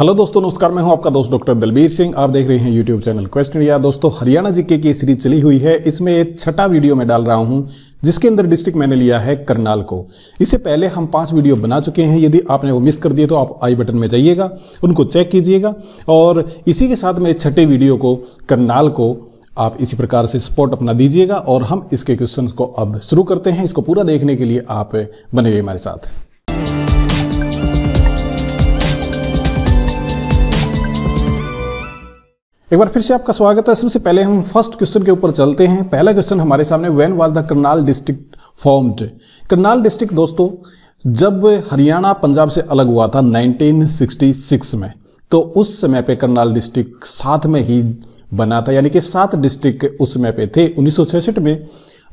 Hello दोस्तों नमस्कार मैं हूं आपका दोस्त डॉक्टर दलबीर सिंह आप देख रहे हैं यूट्यूब चैनल क्वेश्चन इंडिया दोस्तों हरियाणा जीके की सीरीज चली हुई है इसमें एक छठा वीडियो मैं डाल रहा हूं जिसके अंदर डिस्ट्रिक्ट मैंने लिया है करनाल को इससे पहले हम पांच वीडियो बना चुके हैं यदि आपने वो मिस कर दिए तो आप आई बटन में जाइएगा उनको चेक कीजिएगा और इसी के साथ में छठे वीडियो को करनाल को आप इसी प्रकार से सपोर्ट अपना दीजिएगा और हम इसके क्वेश्चन को अब शुरू करते हैं इसको पूरा देखने के लिए आप बने हमारे साथ एक बार फिर से आपका स्वागत है सबसे पहले हम फर्स्ट क्वेश्चन के ऊपर चलते हैं पहला क्वेश्चन हमारे सामने when was the Karnal district formed Karnal district दोस्तों जब हरियाणा पंजाब से अलग हुआ था 1966 में तो उस समय पे करनाल डिस्ट्रिक्ट साथ में ही बना था यानी कि सात डिस्ट्रिक्ट उस समय पे थे उन्नीस में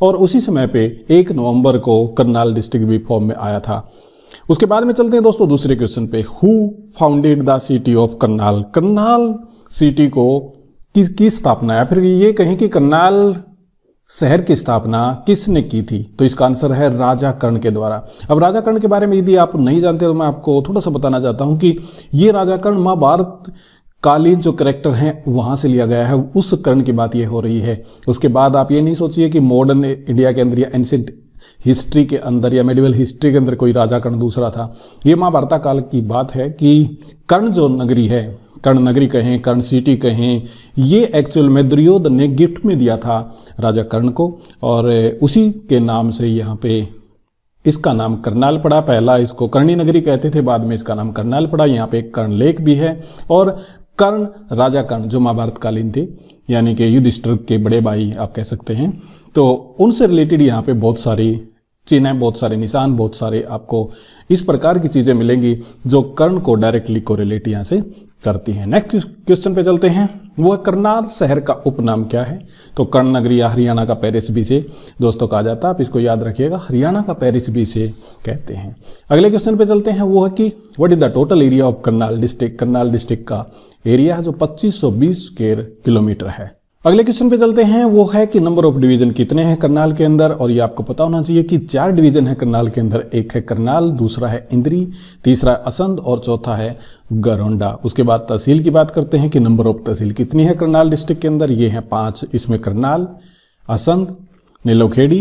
और उसी समय पे एक नवंबर को करनाल डिस्ट्रिक्ट भी फॉर्म में आया था उसके बाद में चलते हैं दोस्तों दूसरे क्वेश्चन पे who founded the city of Karnal Karnal city को किसकी स्थापना या फिर ये कहें कि करनाल शहर की स्थापना किसने की थी तो इसका आंसर है राजा कर्ण के द्वारा अब राजा कर्ण के बारे में यदि आप नहीं जानते तो मैं आपको थोड़ा सा बताना चाहता हूं कि ये राजा कर्ण महाभारत कालीन जो करेक्टर हैं वहां से लिया गया है उस कर्ण की बात ये हो रही है उसके बाद आप ये नहीं सोचिए कि मॉडर्न इंडिया के अंदर या एंशेंट हिस्ट्री के अंदर या मेडिवल हिस्ट्री के अंदर कोई राजा कर्ण दूसरा था ये महाभारता काल की बात है कि कर्ण जो नगरी है कर्ण नगरी कहें कर्ण सिटी कहें ये एक्चुअल में दुर्योधन ने गिफ्ट में दिया था राजा कर्ण को और उसी के नाम से यहाँ पे इसका नाम करनाल पड़ा पहला इसको कर्णी नगरी कहते थे बाद में इसका नाम करनाल पड़ा यहाँ पे कर्ण लेक भी है और कर्ण राजा कर्ण जो महाभारत कालीन थे यानी कि युद्ध के बड़े भाई आप कह सकते हैं तो उनसे रिलेटेड यहाँ पे बहुत सारी चिन्हें बहुत सारे निशान बहुत सारे आपको इस प्रकार की चीज़ें मिलेंगी जो कर्ण को डायरेक्टली को रिलेट यहाँ से करती हैं नेक्स्ट क्वेश्चन पे चलते हैं वह करनाल शहर का उपनाम क्या है तो कर्ण नगरी या हरियाणा का पेरिस भी से दोस्तों कहा जाता है आप इसको याद रखिएगा हरियाणा का पेरिस भी से कहते हैं अगले क्वेश्चन पे चलते हैं वो है कि what is the total area of Karnal district Karnal district का एरिया है जो 2520 स्क्वेयर किलोमीटर है अगले क्वेश्चन पे चलते हैं वो है कि नंबर ऑफ डिवीजन कितने हैं करनाल के अंदर और ये आपको पता होना चाहिए कि चार डिवीजन है करनाल के अंदर एक है करनाल दूसरा है इंद्री तीसरा है असंध और चौथा है गरोंडा उसके बाद तहसील की बात करते हैं कि नंबर ऑफ तहसील कितनी है करनाल डिस्ट्रिक्ट के अंदर ये है पांच इसमें करनाल असंध नीलोखेड़ी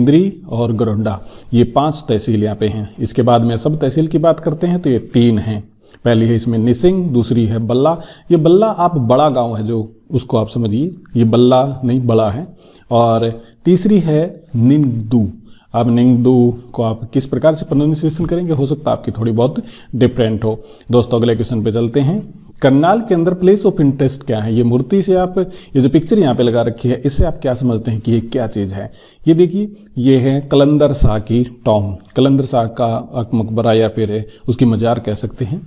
इंद्री और गरोंडा ये पांच तहसील यहाँ पे हैं इसके बाद में सब तहसील की बात करते हैं तो ये तीन हैं पहली है इसमें निसिंग दूसरी है बल्ला ये बल्ला आप बड़ा गांव है जो उसको आप समझिए ये बल्ला नहीं बड़ा है और तीसरी है निंगदू अब निंगदू को आप किस प्रकार से प्रोनाउंसिएशन करेंगे हो सकता है आपकी थोड़ी बहुत डिफरेंट हो दोस्तों अगले क्वेश्चन पे चलते हैं करनाल के अंदर प्लेस ऑफ इंटरेस्ट क्या है ये मूर्ति से आप ये जो पिक्चर यहाँ पे लगा रखी है इससे आप क्या समझते हैं कि ये क्या चीज़ है ये देखिए ये है कलंदर शाह की टॉम कलंदर शाह का मकबरा या फिर उसकी मजार कह सकते हैं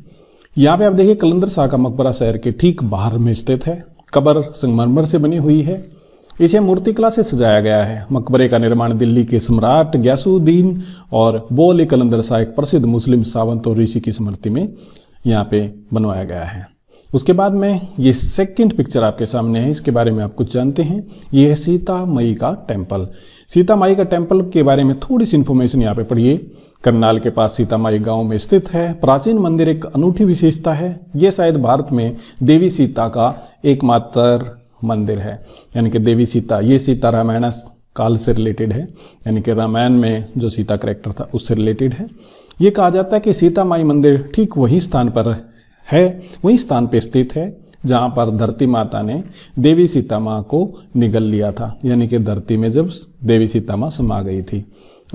यहाँ पे आप देखिए कलंदर शाह का मकबरा शहर के ठीक बाहर में स्थित है कबर संगमरमर से बनी हुई है इसे मूर्तिकला से सजाया गया है मकबरे का निर्माण दिल्ली के सम्राट गयासुद्दीन और बोले कलंदर शाह एक प्रसिद्ध मुस्लिम सावंत और ऋषि की स्मृति में यहाँ पे बनवाया गया है उसके बाद में ये सेकंड पिक्चर आपके सामने है इसके बारे में आप कुछ जानते हैं ये है सीता मई का टेम्पल सीता माई का टेम्पल के बारे में थोड़ी सी इन्फॉर्मेशन यहाँ पे पढ़िए करनाल के पास सीतामाई गांव में स्थित है प्राचीन मंदिर एक अनूठी विशेषता है ये शायद भारत में देवी सीता का एकमात्र मंदिर है यानी कि देवी सीता ये सीता रामायण काल से रिलेटेड है यानी कि रामायण में जो सीता करेक्टर था उससे रिलेटेड है ये कहा जाता है कि सीता माई मंदिर ठीक वही स्थान पर है वही स्थान पर स्थित है जहाँ पर धरती माता ने देवी सीता माँ को निगल लिया था यानी कि धरती में जब देवी सीता माँ समा गई थी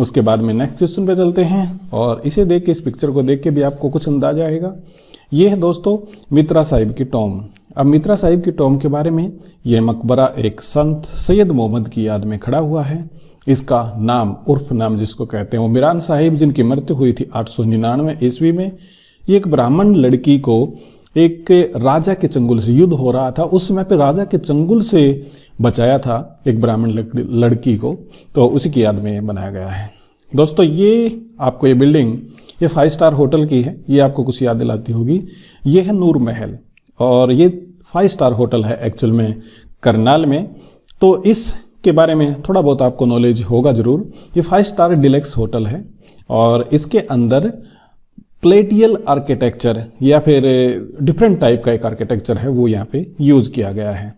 उसके बाद में नेक्स्ट क्वेश्चन पे चलते हैं और इसे देख के इस पिक्चर को देख के भी आपको कुछ अंदाजा आएगा ये है दोस्तों मित्रा साहिब की टॉम अब मित्रा साहिब की टॉम के बारे में ये मकबरा एक संत सैयद मोहम्मद की याद में खड़ा हुआ है इसका नाम उर्फ नाम जिसको कहते हैं वो मिरान साहिब जिनकी मृत्यु हुई थी आठ सौ निन्यानवे ईस्वी में ये एक ब्राह्मण लड़की को एक राजा के चंगुल से युद्ध हो रहा था उस समय पे राजा के चंगुल से बचाया था एक ब्राह्मण लड़की को तो उसी की याद में बनाया गया है दोस्तों ये आपको ये बिल्डिंग ये फाइव स्टार होटल की है ये आपको कुछ याद दिलाती होगी ये है नूर महल और ये फाइव स्टार होटल है एक्चुअल में करनाल में तो इस के बारे में थोड़ा बहुत आपको नॉलेज होगा ज़रूर ये फाइव स्टार डिलेक्स होटल है और इसके अंदर प्लेटियल आर्किटेक्चर या फिर डिफरेंट टाइप का एक आर्किटेक्चर है वो यहाँ पे यूज़ किया गया है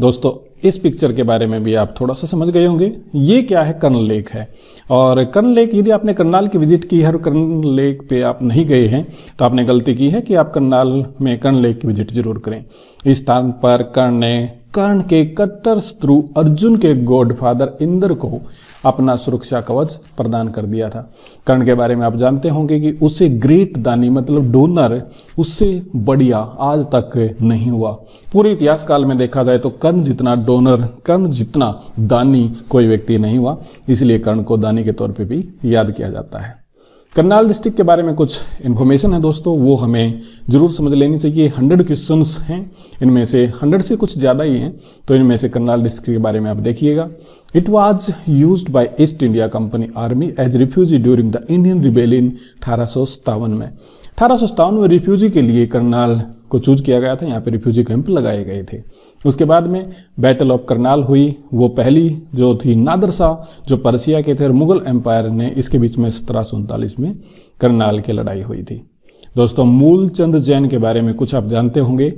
दोस्तों इस पिक्चर के बारे में भी आप थोड़ा सा समझ गए होंगे ये क्या है कर्ण लेक है और कर्ण लेक यदि आपने करनाल की विजिट की है और कर्ण लेक पे आप नहीं गए हैं तो आपने गलती की है कि आप करनाल में कर्ण लेक की विजिट जरूर करें इस स्थान पर कर्ण ने कर्ण के कट्टर स्त्रु अर्जुन के गॉडफादर इंद्र को अपना सुरक्षा कवच प्रदान कर दिया था कर्ण के बारे में आप जानते होंगे कि उससे ग्रेट दानी मतलब डोनर उससे बढ़िया आज तक नहीं हुआ पूरे इतिहास काल में देखा जाए तो कर्ण जितना डोनर कर्ण जितना दानी कोई व्यक्ति नहीं हुआ इसलिए कर्ण को दानी के तौर पर भी याद किया जाता है करनाल डिस्ट्रिक्ट के बारे में कुछ इन्फॉर्मेशन है दोस्तों वो हमें ज़रूर समझ लेनी चाहिए हंड्रेड क्वेश्चन हैं इनमें से हंड्रेड से कुछ ज़्यादा ही हैं तो इनमें से करनाल डिस्ट्रिक्ट के बारे में आप देखिएगा it was use by East India Company army as refugee during the Indian rebellion अठारह में अठारह में रिफ्यूजी के लिए करनाल को चूज किया गया था यहाँ पे रिफ्यूजी कैंप लगाए गए थे उसके बाद में बैटल ऑफ करनाल हुई वो पहली जो थी नादर शाह जो पर्सिया के थे और मुगल एम्पायर ने इसके बीच में सत्रह में करनाल की लड़ाई हुई थी दोस्तों मूलचंद जैन के बारे में कुछ आप जानते होंगे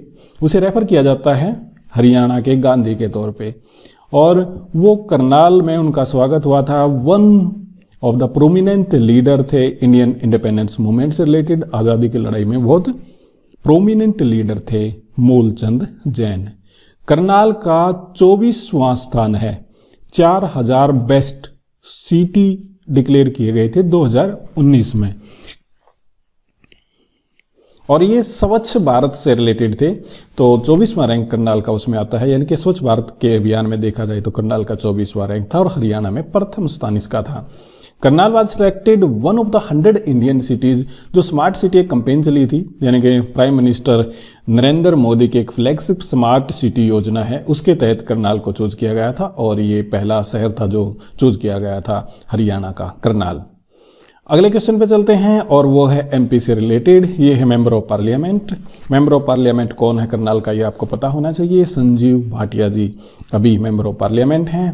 उसे रेफर किया जाता है हरियाणा के गांधी के तौर पे और वो करनाल में उनका स्वागत हुआ था one of the prominent leader थे इंडियन इंडिपेंडेंस मूवमेंट से रिलेटेड आज़ादी की लड़ाई में बहुत प्रोमिनेंट लीडर थे मूलचंद जैन करनाल का चौबीसवां स्थान है चार हजार बेस्ट सिटी डिक्लेयर किए गए थे 2019 में और ये स्वच्छ भारत से रिलेटेड थे तो चौबीसवां रैंक करनाल का उसमें आता है यानी कि स्वच्छ भारत के अभियान में देखा जाए तो करनाल का चौबीसवां रैंक था और हरियाणा में प्रथम स्थान इसका था Karnal was selected one of the hundred Indian cities जो स्मार्ट सिटी एक कंपेन चली थी यानी कि प्राइम मिनिस्टर नरेंद्र मोदी की एक फ्लैगशिप स्मार्ट सिटी योजना है उसके तहत करनाल को चूज किया गया था और ये पहला शहर था जो चूज किया गया था हरियाणा का करनाल अगले क्वेश्चन पे चलते हैं और वो है एमपी से रिलेटेड ये है member of parliament member of parliament कौन है करनाल का ये आपको पता होना चाहिए संजीव भाटिया जी अभी मेंबर ऑफ पार्लियामेंट हैं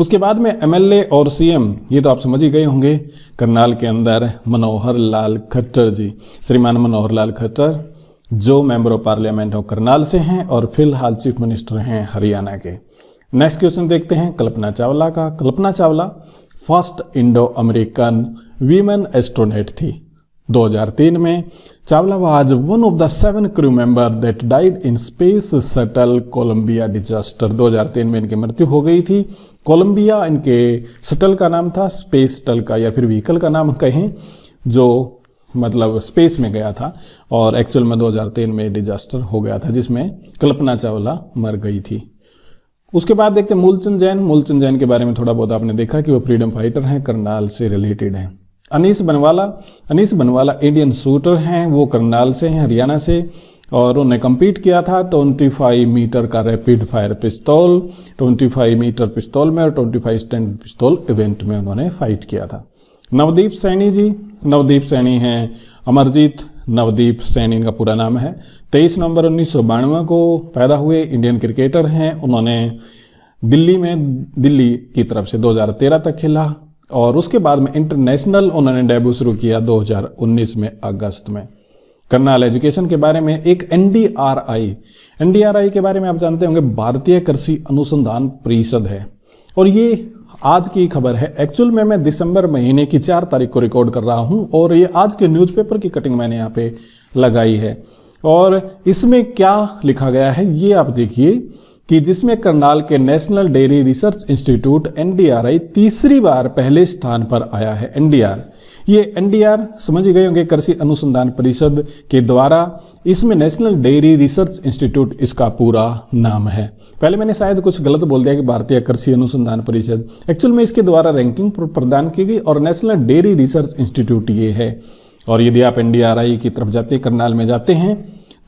उसके बाद में एमएलए और सीएम ये तो आप समझ ही गए होंगे करनाल के अंदर मनोहर लाल खट्टर जी श्रीमान मनोहर लाल खट्टर जो member of parliament of Karnal से हैं और फिलहाल चीफ मिनिस्टर हैं हरियाणा के नेक्स्ट क्वेश्चन देखते हैं कल्पना चावला का Kalpana Chawla first Indo American women astronaut थी 2003 में Chawla was one of the seven crew member that died in space shuttle Columbia disaster 2003 में इनकी मृत्यु हो गई थी कोलंबिया इनके सटल का नाम था स्पेस सटल का या फिर व्हीकल का नाम कहें जो मतलब स्पेस में गया था और एक्चुअल में 2003 में डिजास्टर हो गया था जिसमें कल्पना चावला मर गई थी उसके बाद देखते हैं मूलचंद जैन मूलचंद जैन के बारे में थोड़ा बहुत आपने देखा कि वो फ्रीडम फाइटर हैं करनाल से रिलेटेड हैं अनीस बनवाला अनीस बनवाला इंडियन शूटर हैं वो करनाल से हैं हरियाणा से और उन्होंने कम्पीट किया था 25 मीटर का रैपिड फायर पिस्तौल 25 मीटर पिस्तौल में और 25 स्टैंड पिस्तौल इवेंट में उन्होंने फाइट किया था नवदीप सैनी जी नवदीप सैनी हैं अमरजीत नवदीप सैन इनका पूरा नाम है 23 नवंबर उन्नीस को पैदा हुए इंडियन क्रिकेटर हैं उन्होंने दिल्ली में दिल्ली की तरफ से 2013 तक खेला और उसके बाद में इंटरनेशनल उन्होंने डेब्यू शुरू किया 2019 में अगस्त में करनाल एजुकेशन के बारे में एक एन डी के बारे में आप जानते होंगे भारतीय कृषि अनुसंधान परिषद है और ये आज की खबर है एक्चुअल में मैं दिसंबर महीने की चार तारीख को रिकॉर्ड कर रहा हूं और ये आज के न्यूज़पेपर की कटिंग मैंने यहाँ पे लगाई है और इसमें क्या लिखा गया है ये आप देखिए कि जिसमें करनाल के national dairy research institute NDRI तीसरी बार पहले स्थान पर आया है एनडीआर ये एनडीआर समझ गए होंगे कृषि अनुसंधान परिषद के द्वारा इसमें नेशनल डेयरी रिसर्च इंस्टीट्यूट इसका पूरा नाम है पहले मैंने शायद कुछ गलत बोल दिया कि भारतीय कृषि अनुसंधान परिषद एक्चुअल में इसके द्वारा रैंकिंग प्रदान की गई और नेशनल डेयरी रिसर्च इंस्टीट्यूट ये है और यदि आप एनडीआरआई की तरफ जाते करनाल में जाते हैं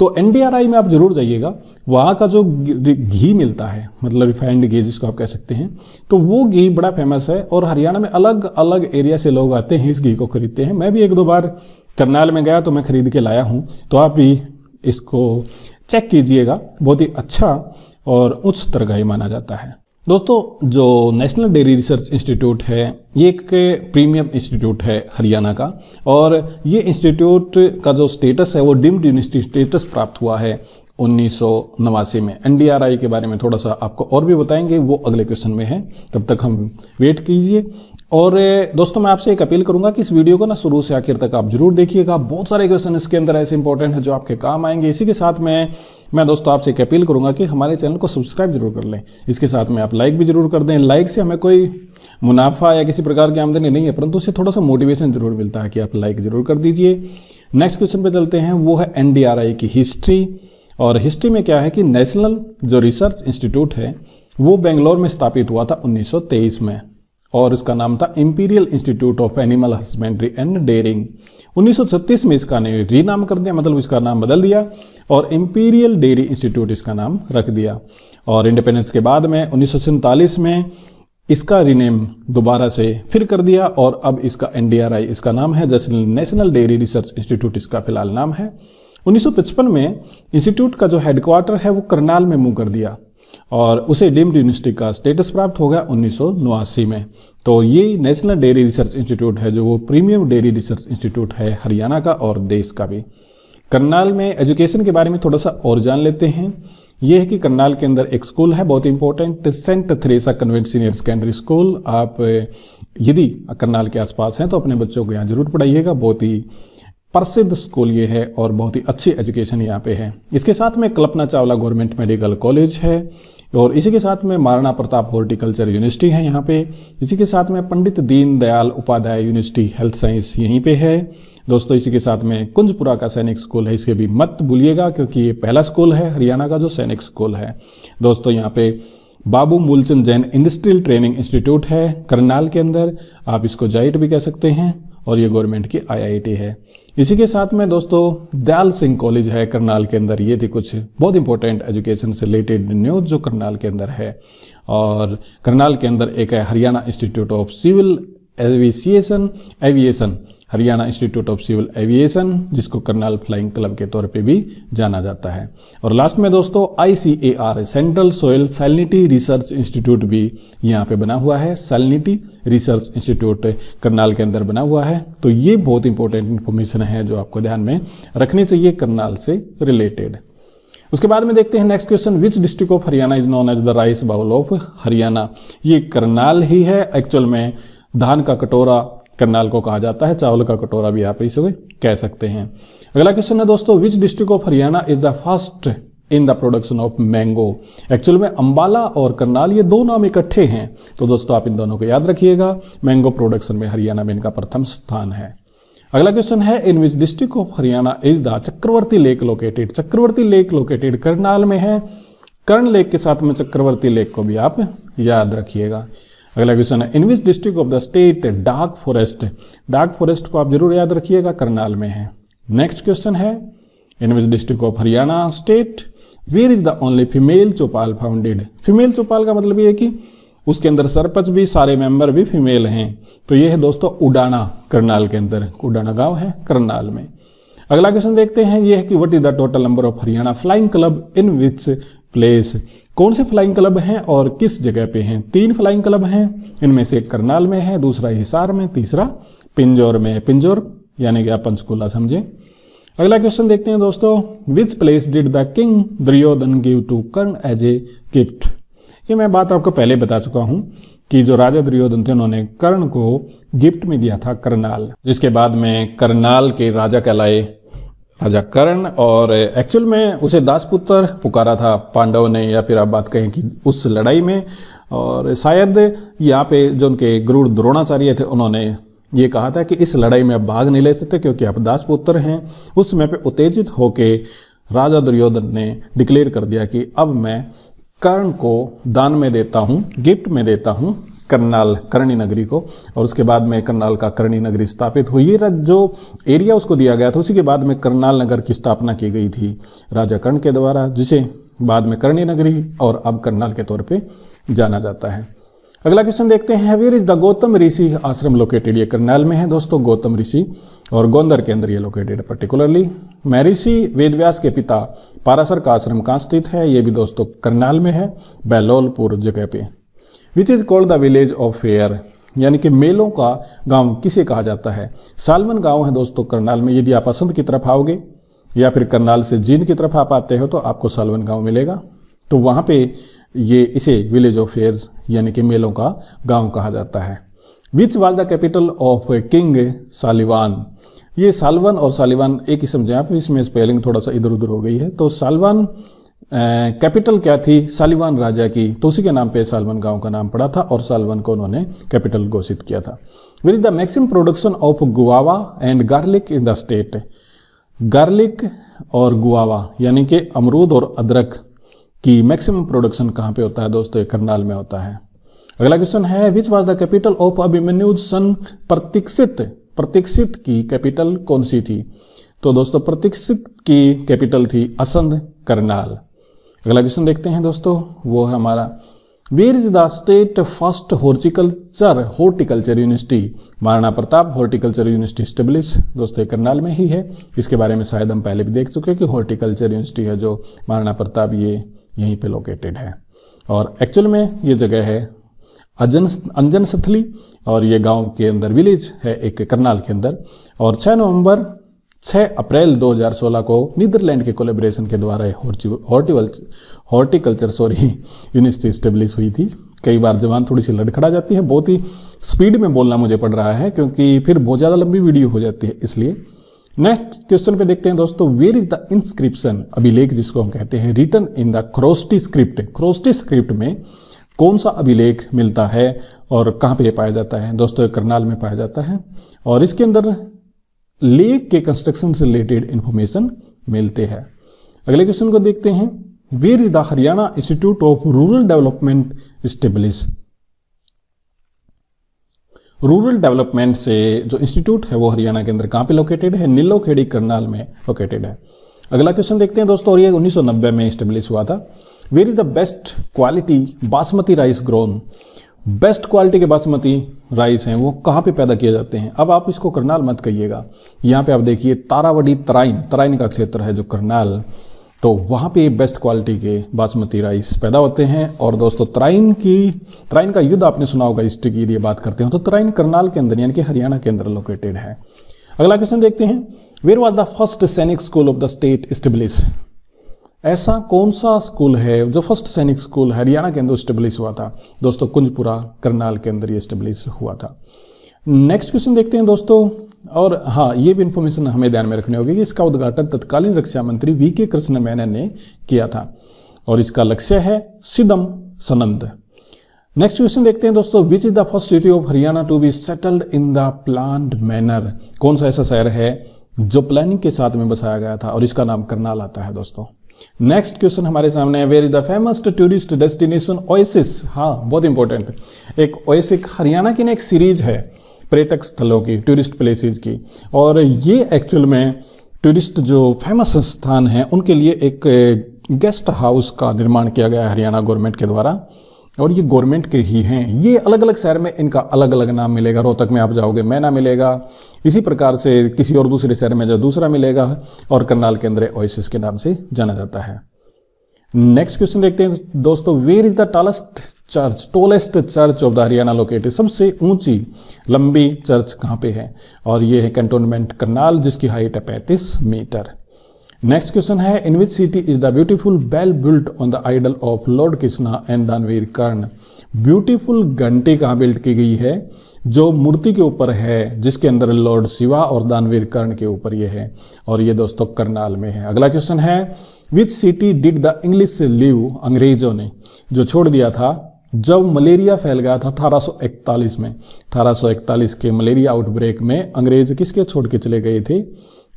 तो एन में आप जरूर जाइएगा वहाँ का जो घी मिलता है मतलब रिफाइंड घी जिसको आप कह सकते हैं तो वो घी बड़ा फेमस है और हरियाणा में अलग अलग एरिया से लोग आते हैं इस घी को खरीदते हैं मैं भी एक दो बार करनाल में गया तो मैं खरीद के लाया हूँ तो आप भी इसको चेक कीजिएगा बहुत ही अच्छा और उच्च तरगाही माना जाता है दोस्तों जो नेशनल डेयरी रिसर्च इंस्टीट्यूट है ये एक प्रीमियम इंस्टीट्यूट है हरियाणा का और ये इंस्टीट्यूट का जो स्टेटस है वो डिम्ड यूनिवर्सिटी स्टेटस प्राप्त हुआ है उन्नीस में एनडीआरआई के बारे में थोड़ा सा आपको और भी बताएंगे वो अगले क्वेश्चन में है तब तक हम वेट कीजिए और दोस्तों मैं आपसे एक अपील करूंगा कि इस वीडियो को ना शुरू से आखिर तक आप जरूर देखिएगा बहुत सारे क्वेश्चन इसके अंदर ऐसे इंपॉर्टेंट हैं जो आपके काम आएंगे इसी के साथ मैं मैं दोस्तों आपसे एक अपील करूंगा कि हमारे चैनल को सब्सक्राइब जरूर कर लें इसके साथ में आप लाइक भी जरूर कर दें लाइक से हमें कोई मुनाफा या किसी प्रकार की आमदनी नहीं है परंतु उससे थोड़ा सा मोटिवेशन जरूर मिलता है कि आप लाइक जरूर कर दीजिए नेक्स्ट क्वेश्चन पर चलते हैं वो है एन की हिस्ट्री और हिस्ट्री में क्या है कि नेशनल जो रिसर्च इंस्टीट्यूट है वो बेंगलोर में स्थापित हुआ था 1923 में और इसका नाम था imperial institute of animal husbandry and dairying 1936 में इसका ने रीनाम कर दिया मतलब इसका नाम बदल दिया और इम्पीरियल डेयरी इंस्टीट्यूट इसका नाम रख दिया और इंडिपेंडेंस के बाद में उन्नीस में इसका रीनेम दोबारा से फिर कर दिया और अब इसका एन इसका नाम है जैसे नेशनल डेयरी रिसर्च इंस्टीट्यूट इसका फिलहाल नाम है 1955 में इंस्टीट्यूट का जो हेडक्वार्टर है वो करनाल में मूव कर दिया और उसे डीम्ड यूनिवर्सिटी का स्टेटस प्राप्त हो गया उन्नीस में तो ये नेशनल डेयरी रिसर्च इंस्टीट्यूट है जो वो प्रीमियम डेयरी रिसर्च इंस्टीट्यूट है हरियाणा का और देश का भी करनाल में एजुकेशन के बारे में थोड़ा सा और जान लेते हैं ये है कि करनाल के अंदर एक स्कूल है बहुत important saint Theresa convent senior secondary school आप यदि करनाल के आसपास हैं तो अपने बच्चों को यहाँ जरूर पढ़ाइएगा बहुत ही प्रसिद्ध स्कूल ये है और बहुत ही अच्छी एजुकेशन यहाँ पे है इसके साथ में Kalpana Chawla government medical college है और इसी के साथ में महाराणा प्रताप हॉर्टिकल्चर यूनिवर्सिटी है यहाँ पे इसी के साथ में Pandit Deendayal Upadhyay university health science यहीं पे है दोस्तों इसी के साथ में कुंजपुरा का सैनिक स्कूल है इसके भी मत भूलिएगा क्योंकि ये पहला स्कूल है हरियाणा का जो सैनिक स्कूल है दोस्तों यहाँ पे Babu Moolchand Jain industrial training institute है करनाल के अंदर आप इसको जाइट भी कह सकते हैं और ये गवर्नमेंट की आईआईटी है इसी के साथ में दोस्तों दयाल सिंह कॉलेज है करनाल के अंदर ये थी कुछ बहुत इंपॉर्टेंट एजुकेशन से रिलेटेड न्यूज़ जो करनाल के अंदर है और करनाल के अंदर एक है Haryana institute of civil aviation aviation Haryana institute of civil aviation जिसको करनाल फ्लाइंग क्लब के तौर पे भी जाना जाता है और लास्ट में दोस्तों I central soil salinity research institute भी यहाँ पे बना हुआ है सैलिनिटी रिसर्च इंस्टीट्यूट करनाल के अंदर बना हुआ है तो ये बहुत इंपॉर्टेंट इन्फॉर्मेशन है जो आपको ध्यान में रखनी चाहिए करनाल से रिलेटेड उसके बाद में देखते हैं next question which district of Haryana is known as the rice bowl of Haryana ये करनाल ही है एक्चुअल में धान का कटोरा करनाल को कहा जाता है चावल का कटोरा भी आप इसे कह सकते हैं अगला क्वेश्चन है दोस्तों which district of Haryana is the first in the production of mango actual में अंबाला और करनाल ये दो नाम इकट्ठे हैं तो दोस्तों आप इन दोनों को याद रखिएगा मैंगो प्रोडक्शन में हरियाणा में इनका प्रथम स्थान है अगला क्वेश्चन है in which district of Haryana is the Chakravarti lake located Chakravarti lake located Karnal में है कर्ण लेक के साथ में चक्रवर्ती लेक को भी आप याद रखिएगा अगला क्वेश्चन है in which district of the state dark forest dark forest को आप जरूर याद रखिएगा करनाल में है नेक्स्ट क्वेश्चन है in which district of Haryana state where is the only female chaupal founded female chaupal का मतलब ये कि उसके अंदर सरपंच भी सारे मेंबर भी फीमेल हैं तो ये है दोस्तों उडाना करनाल के अंदर उडाना गांव है करनाल में अगला क्वेश्चन देखते हैं ये है कि what is the total number of Haryana flying club in which place कौन से फ्लाइंग क्लब हैं और किस जगह पे हैं तीन फ्लाइंग क्लब हैं इनमें से एक करनाल में है दूसरा हिसार में तीसरा पिंजौर में पिंजौर यानी कि आप पंचकूला समझें अगला क्वेश्चन देखते हैं दोस्तों which place did the king Duryodhan give to Karna as a gift ये मैं बात आपको पहले बता चुका हूं कि जो राजा दुर्योधन थे उन्होंने कर्ण को गिफ्ट में दिया था करनाल जिसके बाद में करनाल के राजा कहलाए राजा कर्ण और एक्चुअल में उसे दासपुत्र पुकारा था पांडव ने या फिर आप बात कहें कि उस लड़ाई में और शायद यहाँ पे जो उनके गुरु द्रोणाचार्य थे उन्होंने ये कहा था कि इस लड़ाई में आप भाग नहीं ले सकते क्योंकि आप दासपुत्र हैं उस समय पे उत्तेजित होकर राजा दुर्योधन ने डिक्लेयर कर दिया कि अब मैं कर्ण को दान में देता हूँ गिफ्ट में देता हूँ करनाल करणी नगरी को और उसके बाद में करनाल का करणी नगरी स्थापित हुई ये जो एरिया उसको दिया गया था उसी के बाद में करनाल नगर की स्थापना की गई थी राजा कर्ण के द्वारा जिसे बाद में करणी नगरी और अब करनाल के तौर पे जाना जाता है अगला क्वेश्चन देखते हैं where is the Gautam Rishi ashram located ये करनाल में है दोस्तों गौतम ऋषि और गोंदर के अंदर ये लोकेटेड है पर्टिकुलरली महर्षि वेदव्यास के पिता पारासर का आश्रम कहाँ स्थित है ये भी दोस्तों करनाल में है बैलोलपुर जगह पे which is called the village of fair यानी कि मेलों का गांव किसे कहा जाता है सालमन गांव है दोस्तों करनाल में यदि आप असंत की तरफ आओगे या फिर करनाल से जींद की तरफ आप आते हो तो आपको सालमन गांव मिलेगा तो वहाँ पे ये इसे विलेज ऑफ फेयर्स यानी कि मेलों का गांव कहा जाता है which was the capital of king Salivan ये सालवन और सालिवान एक ही समझें आप इसमें स्पेलिंग थोड़ा सा इधर उधर हो गई है तो सालवान कैपिटल क्या थी सालिवान राजा की तो उसी के नाम पे सालवन गांव का नाम पड़ा था और सालवन को उन्होंने कैपिटल घोषित किया था with the maxim production of guava and garlic in the state garlic और गुआवा यानी कि अमरूद और अदरक की मैक्सिमम प्रोडक्शन कहाँ पे होता है दोस्तों करनाल में होता है अगला क्वेश्चन है which was the capital of Abhimanyu's son Parikshit Parikshit की कैपिटल कौन सी थी तो दोस्तों प्रतीक्षित की कैपिटल थी असंध करनाल अगला क्वेश्चन देखते हैं दोस्तों वो है हमारा where is the state first horticulture horticulture university Maharana Pratap horticulture university establish दोस्तों करनाल में ही है इसके बारे में शायद हम पहले भी देख चुके हैं कि हॉर्टिकल्चर यूनिवर्सिटी है जो महाराणा प्रताप ये यहीं पे लोकेटेड है और एक्चुअल में ये जगह है अजन अंजन सथली और ये गांव के अंदर विलेज है एक करनाल के अंदर और 6 नवंबर 6 अप्रैल 2016 को नीदरलैंड के कोलेब्रेशन के द्वारा हॉर्टिकल्चर सॉरी यूनिवर्सिटी स्टेब्लिश हुई थी कई बार जबान थोड़ी सी लड़खड़ा जाती है बहुत ही स्पीड में बोलना मुझे पड़ रहा है क्योंकि फिर बहुत ज़्यादा लंबी वीडियो हो जाती है इसलिए नेक्स्ट क्वेश्चन पे देखते हैं दोस्तों वेयर इज द इंस्क्रिप्शन अभिलेख जिसको हम कहते हैं written in the Kharosthi script Kharosthi script में कौन सा अभिलेख मिलता है और कहाँ पे पाया जाता है दोस्तों करनाल में पाया जाता है और इसके अंदर लेक के कंस्ट्रक्शन से रिलेटेड इंफॉर्मेशन मिलते हैं अगले क्वेश्चन को देखते हैं where is the Haryana institute of rural development establish rural development से जो इंस्टीट्यूट है वो हरियाणा के अंदर कहां पे लोकेटेड है नीलो खेड़ी करनाल में लोकेटेड है अगला क्वेश्चन देखते हैं दोस्तों और ये 1990 में स्टेब्लिश हुआ था where is the best quality basmati rice grown best quality के बासमती राइस हैं वो कहाँ पे पैदा किए जाते हैं अब आप इसको करनाल मत कहिएगा यहाँ पे आप देखिए तारावडी तराइन तराइन का क्षेत्र है जो करनाल तो वहाँ पे बेस्ट क्वालिटी के बासमती राइस पैदा होते हैं और दोस्तों तराइन की तराइन का युद्ध आपने सुना होगा हिस्ट्री की यदि बात करते हैं तो तराइन करनाल के अंदर यानी कि हरियाणा के अंदर लोकेटेड है अगला क्वेश्चन देखते हैं where was the first Sainik school of the state establish ऐसा कौन सा स्कूल है जो फर्स्ट सैनिक स्कूल हरियाणा के अंदर स्टेब्लिश हुआ था दोस्तों कुंजपुरा करनाल के अंदर ये स्टेब्लिश हुआ था नेक्स्ट क्वेश्चन देखते हैं दोस्तों और हाँ ये भी इंफॉर्मेशन हमें ध्यान में रखनी होगी कि इसका उद्घाटन तत्कालीन रक्षा मंत्री वी के कृष्ण मैनन ने किया था और इसका लक्ष्य है सिदम सनंद नेक्स्ट क्वेश्चन देखते हैं दोस्तों which is the first city of Haryana to be settled in the plan manner कौन सा ऐसा शहर है जो प्लानिंग के साथ में बसाया गया था और इसका नाम करनाल आता है दोस्तों नेक्स्ट क्वेश्चन हमारे सामने है where is the famous tourist destination oasis हाँ बहुत इंपॉर्टेंट एक ओएसिक हरियाणा की ना एक सीरीज है पर्यटक स्थलों की टूरिस्ट प्लेसेस की और ये एक्चुअल में टूरिस्ट जो फेमस स्थान हैं उनके लिए एक गेस्ट हाउस का निर्माण किया गया है हरियाणा गवर्नमेंट के द्वारा और ये गवर्नमेंट के ही हैं ये अलग अलग शहर में इनका अलग अलग नाम मिलेगा रोहतक में आप जाओगे मैना मिलेगा इसी प्रकार से किसी और दूसरे शहर में जो दूसरा मिलेगा और करनाल के अंदर ओएसएस के नाम से जाना जाता है नेक्स्ट क्वेश्चन देखते हैं दोस्तों where is the tallest church tallest church of the Haryana located सबसे ऊंची लंबी चर्च कहाँ पे है और ये है कंटोनमेंट करनाल जिसकी हाइट है पैंतीस मीटर नेक्स्ट क्वेश्चन है in which city is the beautiful bell built on the idol of lord Krishna and Danveer Karna beautiful घंटी कहाँ बिल्ट की गई है जो मूर्ति के ऊपर है जिसके अंदर लॉर्ड शिवा और दानवीर कर्ण के ऊपर ये है और ये दोस्तों करनाल में है अगला क्वेश्चन है which city did the English leave अंग्रेजों ने जो छोड़ दिया था जब मलेरिया फैल गया था 1841 में 1841 के मलेरिया आउटब्रेक में अंग्रेज किसके छोड़ के चले गए थे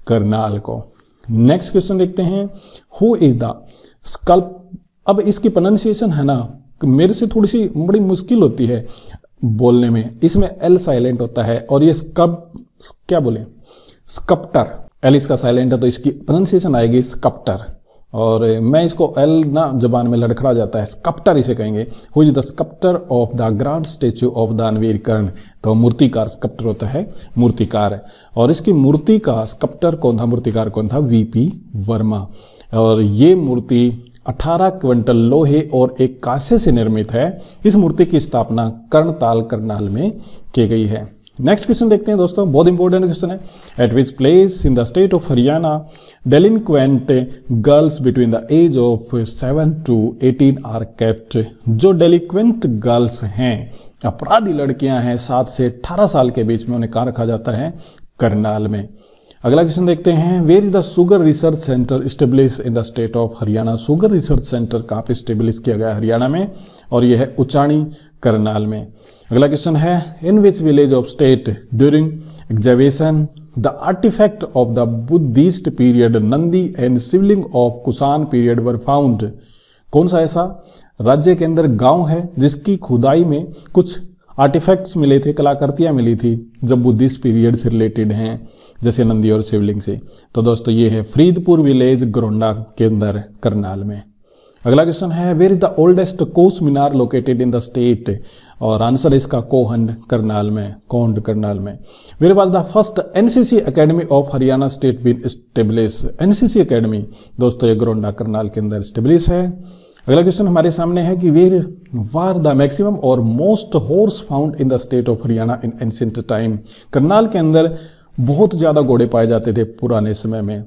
करनाल को नेक्स्ट क्वेश्चन देखते हैं हु इज द स्कल्प अब इसकी प्रोनाउंसिएशन है ना मेरे से थोड़ी सी बड़ी मुश्किल होती है बोलने में इसमें एल साइलेंट होता है और ये स्कब क्या बोले स्कप्टर एल इसका साइलेंट है तो इसकी प्रोनाउंसिएशन आएगी स्कप्टर और मैं इसको एल ना जबान में लड़खड़ा जाता है स्कप्टर इसे कहेंगे who is the sculptor of the grand statue of Danveer Karna तो मूर्तिकार स्कप्टर होता है मूर्तिकार और इसकी मूर्ति का स्कप्टर कौन था मूर्तिकार कौन था वीपी वर्मा और ये मूर्ति 18 क्विंटल लोहे और एक कांसे से निर्मित है इस मूर्ति की स्थापना कर्णताल करनाल में की गई है नेक्स्ट क्वेश्चन देखते हैं दोस्तों बहुत इंपॉर्टेंट क्वेश्चन है at which place in the state of Haryana delinquent girls between the age of seven to eighteen are kept जो डेलिक्वेंट गर्ल्स हैं अपराधी लड़कियां हैं सात से अठारह साल के बीच में उन्हें कहाँ रखा जाता है करनाल में अगला क्वेश्चन देखते हैं where is the sugar research centre establish in the state of Haryana sugar research centre कहाँ पे स्टेब्लिश किया गया हरियाणा में और यह है उचाणी करनाल में अगला क्वेश्चन है in which village of state during excavation the artefact of the Buddhist period Nandi and Shivling of Kushan period were found कौन सा ऐसा राज्य के अंदर गांव है जिसकी खुदाई में कुछ आर्टिफैक्ट्स मिले थे कलाकृतियां मिली थी जब बुद्धिस्ट पीरियड से रिलेटेड हैं जैसे नंदी और शिवलिंग से तो दोस्तों ये है फरीदपुर विलेज ग्रोंडा के अंदर करनाल में अगला क्वेश्चन है where is the oldest kos minar located in the state और आंसर इसका कोहन करनाल में कोंड करनाल में मेरे पास the first NCC academy of Haryana state been establish NCC academy दोस्तों ये ग्रोंडा करनाल के अंदर स्टेब्लिश है अगला क्वेश्चन हमारे सामने है कि वेर वार द मैक्सिमम और most horse found in the state of Haryana in ancient time Karnal के अंदर बहुत ज़्यादा घोड़े पाए जाते थे पुराने समय में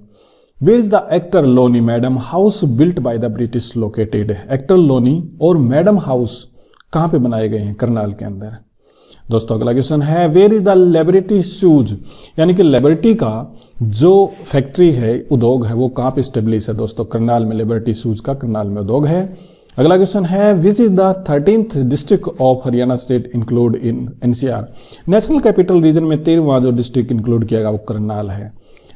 where is the Ochterlony madam house built by the British located Ochterlony और मैडम हाउस कहाँ पे बनाए गए हैं करनाल के अंदर दोस्तों अगला क्वेश्चन है where is the laboratory shoes यानी कि लेबोरेटरी का जो फैक्ट्री है उद्योग है वो कहाँ पे स्टेब्लिश है दोस्तों करनाल में लेबोरेटरी शूज का करनाल में उद्योग है अगला क्वेश्चन है which is the thirteenth district of Haryana state include in NCR national capital region में तेरहवा जो डिस्ट्रिक्ट इंक्लूड किया गया वो करनाल है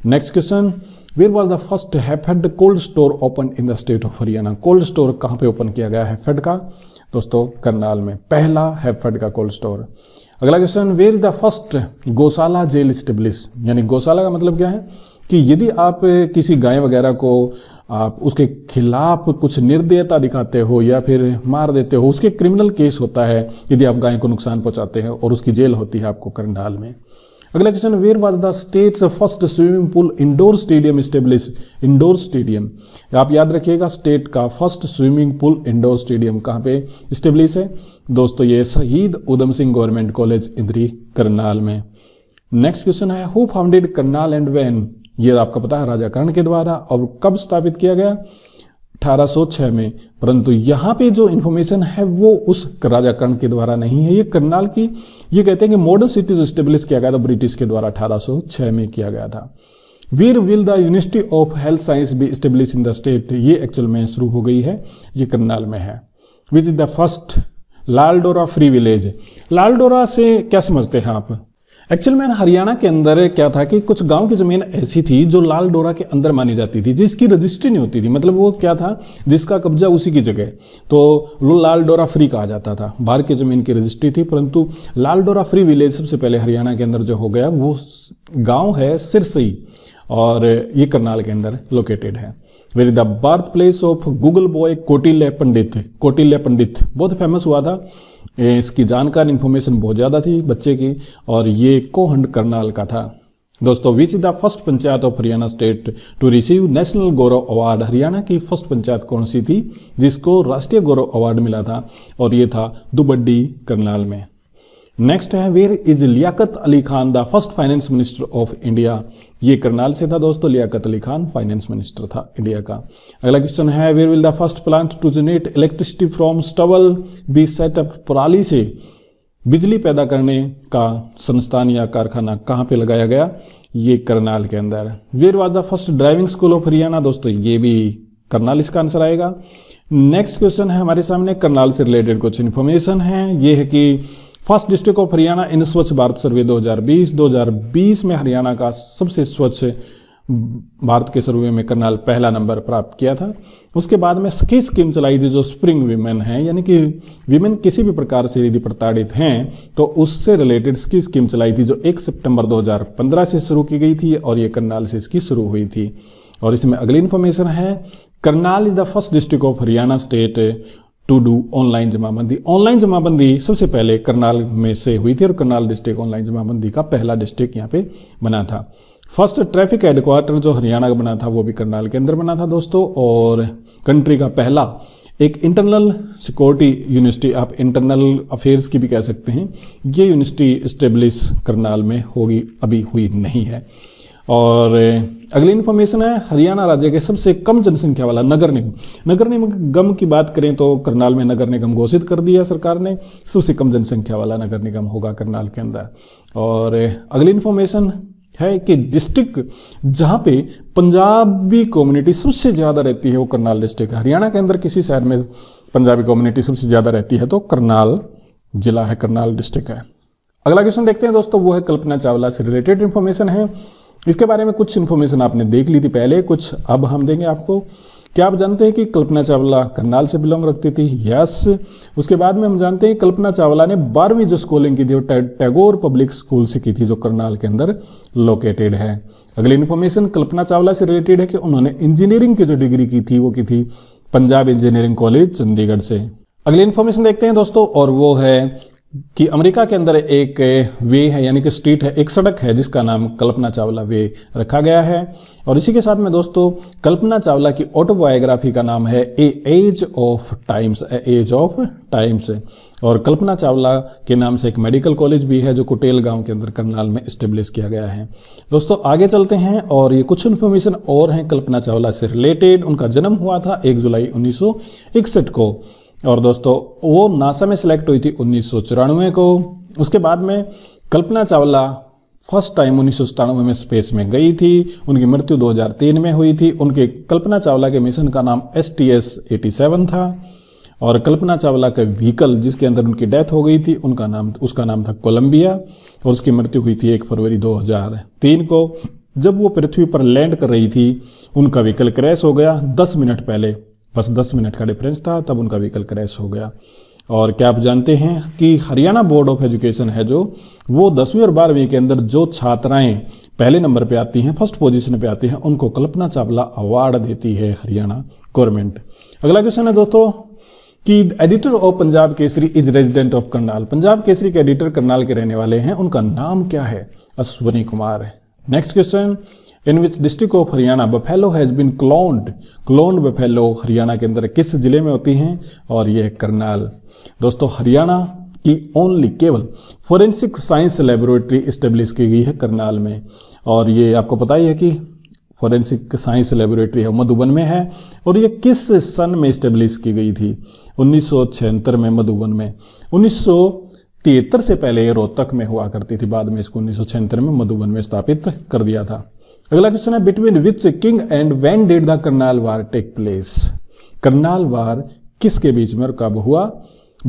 next question where was the first HAFED cold store open in the state of Haryana cold store कहाँ पे open किया गया है फेड का दोस्तों करनाल में पहला हैफर्ड का कोल्ड स्टोर अगला question where is the first gaushala jail establish यानी गौशाला का मतलब क्या है कि यदि आप किसी गाय वगैरह को आप उसके खिलाफ कुछ निर्दयता दिखाते हो या फिर मार देते हो उसके क्रिमिनल केस होता है यदि आप गाय को नुकसान पहुंचाते हैं और उसकी जेल होती है आपको करंडाल में अगला question where was the state's first swimming pool indoor stadium establish indoor stadium आप याद रखिएगा स्टेट का first swimming pool indoor stadium कहाँ पे स्टेब्लिश है दोस्तों ये शहीद उधम सिंह गवर्नमेंट कॉलेज इंद्री करनाल में नेक्स्ट क्वेश्चन है who founded Karnal and when ये आपका पता है राजा कर्ण के द्वारा और कब स्थापित किया गया 1806 में परंतु यहाँ पे जो इन्फॉर्मेशन है वो उस राजा कर्ण के द्वारा नहीं है ये करनाल की ये कहते हैं कि मॉडर्न सिटीज स्टेब्लिश किया गया था ब्रिटिश के द्वारा 1806 में किया गया था where will the university of health science भी स्टेब्लिश इन द स्टेट ये एक्चुअल में शुरू हो गई है ये करनाल में है which is the first Lal Dora free village Lal Dora से क्या समझते हैं आप एक्चुअल में हरियाणा के अंदर क्या था कि कुछ गांव की ज़मीन ऐसी थी जो लाल डोरा के अंदर मानी जाती थी जिसकी रजिस्ट्री नहीं होती थी मतलब वो क्या था जिसका कब्जा उसी की जगह तो वो लाल डोरा फ्री कहा जाता था बाहर की ज़मीन की रजिस्ट्री थी परंतु लाल डोरा फ्री विलेज सबसे पहले हरियाणा के अंदर जो हो गया वो गाँव है सिरसई और ये करनाल के अंदर लोकेटेड है where the birth place of Google boy Kautilya Pandit Kautilya Pandit बहुत फेमस हुआ था इसकी जानकारी इन्फॉर्मेशन बहुत ज़्यादा थी बच्चे की और ये कोहंड करनाल का था दोस्तों we see the first panchayat of Haryana state to receive national Gaurav award Haryana की फर्स्ट पंचायत कौन सी थी जिसको राष्ट्रीय गौरव अवार्ड मिला था और ये था दुबड्डी करनाल में नेक्स्ट है where is Liaquat Ali Khan the first finance minister of India ये करनाल से था दोस्तों लियाकत अली खान फाइनेंस मिनिस्टर था इंडिया का अगला क्वेश्चन है where will the first plant to generate electricity from stubble be set up पराली से बिजली पैदा करने का संस्थान या कारखाना कहाँ पे लगाया गया ये करनाल के अंदर where was the first driving school of Haryana दोस्तों ये भी करनाल इसका आंसर आएगा नेक्स्ट क्वेश्चन है हमारे सामने करनाल से रिलेटेड कुछ इन्फॉर्मेशन है ये है कि first district of Haryana in Swachh Bharat सर्वे 2020 2020 में हरियाणा का सबसे स्वच्छ भारत के सर्वे में करनाल पहला नंबर प्राप्त किया था उसके बाद में स्की स्कीम चलाई थी जो स्प्रिंग विमेन है यानी कि वीमेन किसी भी प्रकार से यदि प्रताड़ित हैं तो उससे रिलेटेड स्की स्कीम चलाई थी जो 1 सितंबर 2015 से शुरू की गई थी और ये करनाल से इसकी शुरू हुई थी और इसमें अगली इन्फॉर्मेशन है Karnal is the first district of Haryana state to do online Jamabandi online Jamabandi सबसे पहले करनाल में से हुई थी और करनाल डिस्ट्रिक्ट ऑनलाइन जमाबंदी का पहला डिस्ट्रिक्ट यहाँ पे बना था फर्स्ट ट्रैफिक हेडक्वार्टर जो हरियाणा का बना था वो भी करनाल के अंदर बना था दोस्तों और कंट्री का पहला एक इंटरनल सिक्योरिटी यूनिवर्सिटी आप इंटरनल अफेयर्स की भी कह सकते हैं ये यूनिवर्सिटी इस्टेब्लिश करनाल में होगी अभी हुई नहीं है और अगली इन्फॉर्मेशन है हरियाणा राज्य के सबसे कम जनसंख्या वाला नगर निगम नगर निगम की बात करें तो करनाल में नगर निगम घोषित कर दिया सरकार ने सबसे कम जनसंख्या वाला नगर निगम होगा करनाल के अंदर और अगली इन्फॉर्मेशन है कि डिस्ट्रिक्ट जहाँ पे पंजाबी कम्युनिटी सबसे ज़्यादा रहती है वो करनाल डिस्ट्रिक्ट हरियाणा के अंदर किसी शहर में पंजाबी कम्युनिटी सबसे ज़्यादा रहती है तो करनाल जिला है करनाल डिस्ट्रिक्ट है अगला क्वेश्चन देखते हैं दोस्तों वो है कल्पना चावला से रिलेटेड इन्फॉर्मेशन है इसके बारे में कुछ इन्फॉर्मेशन आपने देख ली थी पहले कुछ अब हम देंगे आपको क्या आप जानते हैं कि कल्पना चावला करनाल से बिलोंग रखती थी यस उसके बाद में हम जानते हैं कल्पना चावला ने बारहवीं जो स्कूलिंग की थी वो टैगोर पब्लिक स्कूल से की थी जो करनाल के अंदर लोकेटेड है अगली इन्फॉर्मेशन कल्पना चावला से रिलेटेड है कि उन्होंने इंजीनियरिंग की जो डिग्री की थी वो की थी पंजाब इंजीनियरिंग कॉलेज चंडीगढ़ से अगली इन्फॉर्मेशन देखते हैं दोस्तों और वो है कि अमेरिका के अंदर एक वे है यानी कि स्ट्रीट है एक सड़क है जिसका नाम कल्पना चावला वे रखा गया है और इसी के साथ में दोस्तों कल्पना चावला की ऑटोबायोग्राफी का नाम है a edge of times a edge of times और कल्पना चावला के नाम से एक मेडिकल कॉलेज भी है जो कुटेल गांव के अंदर करनाल में इस्टेब्लिश किया गया है दोस्तों आगे चलते हैं और ये कुछ इन्फॉर्मेशन और हैं कल्पना चावला से रिलेटेड उनका जन्म हुआ था एक जुलाई उन्नीस को और दोस्तों वो नासा में सिलेक्ट हुई थी उन्नीस को उसके बाद में कल्पना चावला फर्स्ट टाइम उन्नीस में स्पेस में गई थी उनकी मृत्यु 2003 में हुई थी उनके कल्पना चावला के मिशन का नाम S T S eighty seven था और कल्पना चावला का व्हीकल जिसके अंदर उनकी डेथ हो गई थी उनका नाम उसका नाम था कोलंबिया और उसकी मृत्यु हुई थी एक फरवरी 2003 को जब वो पृथ्वी पर लैंड कर रही थी उनका व्हीकल क्रैश हो गया दस मिनट पहले बस दस मिनट का डिफरेंस था तब उनका व्हीकल क्रैश हो गया और क्या आप जानते हैं कि हरियाणा बोर्ड ऑफ एजुकेशन है जो वो दसवीं और बारहवीं के अंदर जो छात्राएं पहले नंबर पे आती हैं फर्स्ट पोजीशन पे आती हैं उनको कल्पना चावला अवार्ड देती है हरियाणा गवर्नमेंट अगला क्वेश्चन है दोस्तों कि editor of Punjab Kesari is resident of Karnal Punjab Kesari के एडिटर करनाल के रहने वाले हैं उनका नाम क्या है Ashwani Kumar next question in which district of Haryana buffalo has been cloned clone buffalo Haryana के अंदर किस ज़िले में होती हैं और यह करनाल दोस्तों हरियाणा की ओनली केवल फोरेंसिक साइंस लेबोरेटरी इस्टेब्लिश की गई है करनाल में और ये आपको पता ही है कि फोरेंसिक साइंस लेबोरेटरी है मधुबन में है और ये किस सन में इस्टेब्लिश की गई थी उन्नीस में मधुबन में उन्नीस तिहत्तर से पहले ये रोहतक में हुआ करती थी बाद में इसको उन्नीस में मधुबन में स्थापित कर दिया था अगला क्वेश्चन है between which king and when did the Karnal war take place Karnal war किसके बीच में और कब हुआ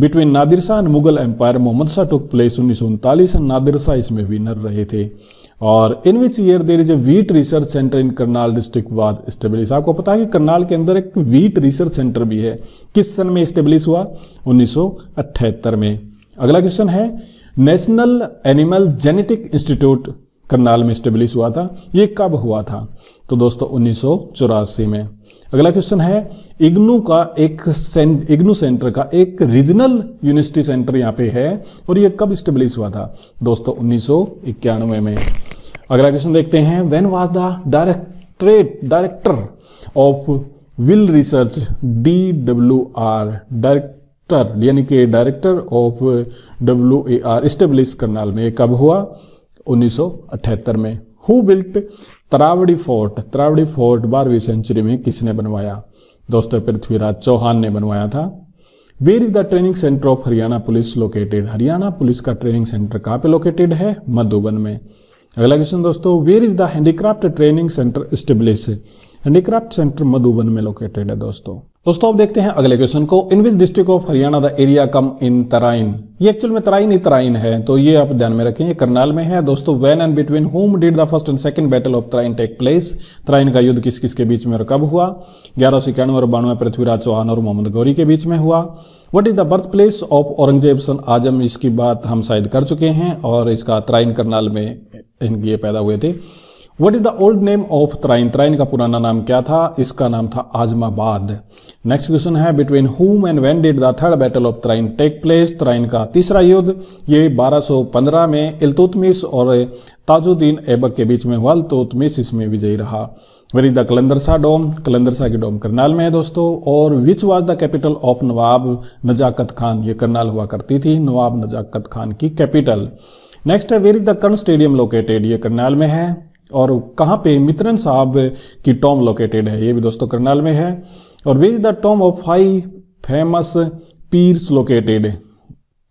between Nadir Shah and Mughal empire Mohammad Shah took place उन्नीस उनतालीस एंड नादिर शाह इसमें विनर रहे थे और in which year there is a wheat research centre in Karnal district was establish आपको पता है कि करनाल के अंदर एक वीट रिसर्च सेंटर भी है किस सन में स्टेब्लिश हुआ 1978 में अगला क्वेश्चन है national animal genetic institute Karnal में स्टेब्लिश हुआ था ये कब हुआ था तो दोस्तों उन्नीस में अगला क्वेश्चन है इग्नू का एक सेंट, इग्नू सेंटर का एक रीजनल यूनिवर्सिटी सेंटर यहाँ पे है और ये कब स्टेब्लिश हुआ था दोस्तों उन्नीस में अगला क्वेश्चन देखते हैं when was the directorate director of wheat research D W R director यानी कि director of W A R establish Karnal में कब हुआ 1978 में who built Taraori fort Taraori fort बारहवीं सेंचुरी में किसने बनवाया दोस्तों पृथ्वीराज चौहान ने बनवाया था where is the training centre of Haryana police located Haryana police का ट्रेनिंग सेंटर कहाँ पे लोकेटेड है मधुबन में अगला क्वेश्चन दोस्तों where is the handicraft training centre establish handicraft centre Madhuban में लोकेटेड है दोस्तों दोस्तों अब देखते हैं अगले क्वेश्चन को in which district of Haryana the area come in Tarain ये एक्चुअल में तराइन ही तराइन है तो ये आप ध्यान में रखें ये करनाल में है दोस्तों when and between whom did the first and second battle of Tarain take place Tarain का युद्ध किस किस के बीच में और कब हुआ ग्यारह सौ इक्यानवे और बानवे पृथ्वीराज चौहान और मोहम्मद गौरी के बीच में हुआ what is the birth place of Aurangzeb son Azam इसकी बात हम शायद कर चुके हैं और इसका तराइन करनाल में इनके पैदा हुए थे what is the old name of Tarain Tarain का पुराना नाम क्या था इसका नाम था आजमाबाद नेक्स्ट क्वेश्चन है between whom and when did the third battle of Tarain take place Tarain का तीसरा युद्ध ये 1215 में इलतुतमिस और ताजुद्दीन ऐबक के बीच में हुआ अलतुतमिस इसमें विजयी रहा where is the Qalandar Shah dome Qalandar Shah की डोम करनाल में है दोस्तों और which was the capital of Nawab Nazakat Khan ये करनाल हुआ करती थी नवाब नजाकत खान की कैपिटल नेक्स्ट है where is the Karna stadium located ये करनाल में है और कहाँ पे मित्रन साहब की टॉम लोकेटेड है ये भी दोस्तों करनाल में है और where is the tomb of five famous pirs located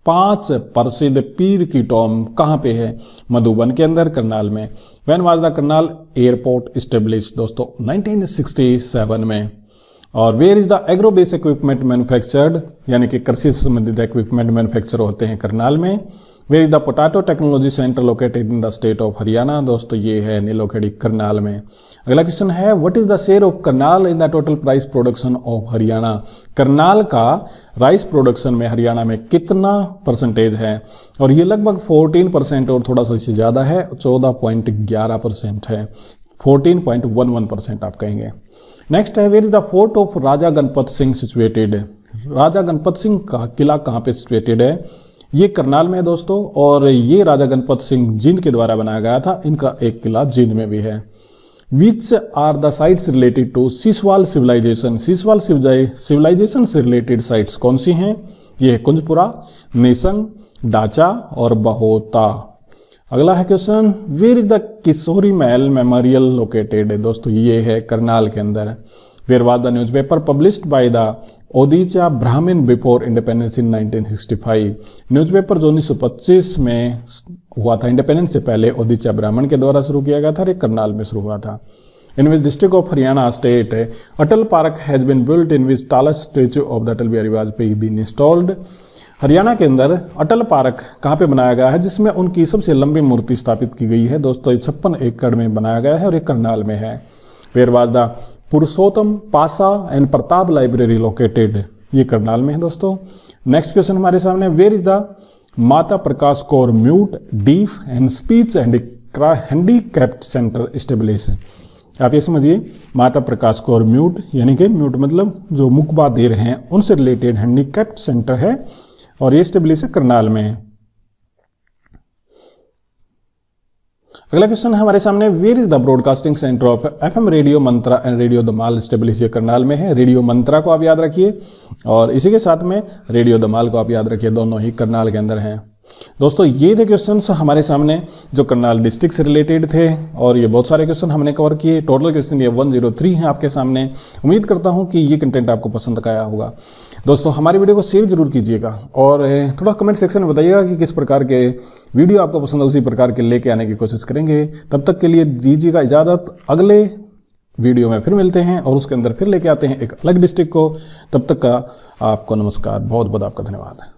पांच प्रसिद्ध पीर की टॉम कहाँ पे है मधुबन के अंदर करनाल में when was the Karnal airport establish दोस्तों 1967 में और where is the agro base equipment manufactured यानी कि कृषि से संबंधित इक्विपमेंट मैन्युफैक्चर होते हैं करनाल में where is the potato technology centre located in the state of Haryana दोस्तों ये है नीलोखेड़ी करनाल में अगला क्वेश्चन है what is the share of Karnal in the total price production of Haryana Karnal का राइस प्रोडक्शन में हरियाणा में कितना परसेंटेज है और ये लगभग 14 परसेंट और थोड़ा सा इससे ज़्यादा है 14.11 परसेंट है 14.11 परसेंट आप कहेंगे नेक्स्ट है where is the fort of Raja Ganpat Singh situated Raja Ganpat Singh का किला कहाँ पे सिचुएटेड है ये करनाल में है दोस्तों और ये राजा गणपत सिंह जींद के द्वारा बनाया गया था इनका एक किला जींद में भी है which are the sites related to Siswal civilization Siswal civilization से रिलेटेड साइट्स कौन सी हैं ये है कुंजपुरा नेसंग डाचा और बहोता अगला है question where is the Kishori Mahal memorial located दोस्तों ये है करनाल के अंदर where was the newspaper published by the Odisha Brahmin before independence in 1965 Newspaper जो 1925 में हुआ था इंडिपेंडेंस से पहले ओदीचा ब्राह्मण के द्वारा शुरू किया गया था और करनाल में शुरू हुआ था in which district of Haryana state, Atal Park has been built in which tallest statue of the Atal Bihari Vajpayee been installed. Haryana के अंदर अटल पार्क कहाँ पे बनाया गया है जिसमें उनकी सबसे लंबी मूर्ति स्थापित की गई है दोस्तों छप्पन एकड़ में बनाया गया है और एक करनाल में है वेयर पुरुषोत्तम पासा एंड प्रताप लाइब्रेरी लोकेटेड ये करनाल में है दोस्तों नेक्स्ट क्वेश्चन हमारे सामने where is the Mata Prakash Kaur mute deaf and speech and kept centre establish आप ये समझिए माता प्रकाश कौर म्यूट यानी कि म्यूट मतलब जो मुकबा दे रहे हैं उनसे रिलेटेड हैंडीकैप्ट सेंटर है और ये स्टेब्लिश है करनाल में है अगला क्वेश्चन है हमारे सामने where is the broadcasting centre of F M radio Mantra and radio the mall establish Karnal में है रेडियो मंत्रा को आप याद रखिए और इसी के साथ में रेडियो दमाल को आप याद रखिए दोनों ही करनाल के अंदर हैं दोस्तों ये थे क्वेश्चन हमारे सामने जो करनाल डिस्ट्रिक्ट से रिलेटेड थे और ये बहुत सारे क्वेश्चन हमने कवर किए टोटल क्वेश्चन ये 103 हैं आपके सामने उम्मीद करता हूँ कि ये कंटेंट आपको पसंद आया होगा दोस्तों हमारी वीडियो को शेयर जरूर कीजिएगा और थोड़ा कमेंट सेक्शन में बताइएगा कि किस प्रकार के वीडियो आपको पसंद है उसी प्रकार के लेके आने की कोशिश करेंगे तब तक के लिए दीजिएगा इजाज़त अगले वीडियो में फिर मिलते हैं और उसके अंदर फिर लेके आते हैं एक अलग डिस्ट्रिक्ट को तब तक का आपको नमस्कार बहुत बहुत आपका धन्यवाद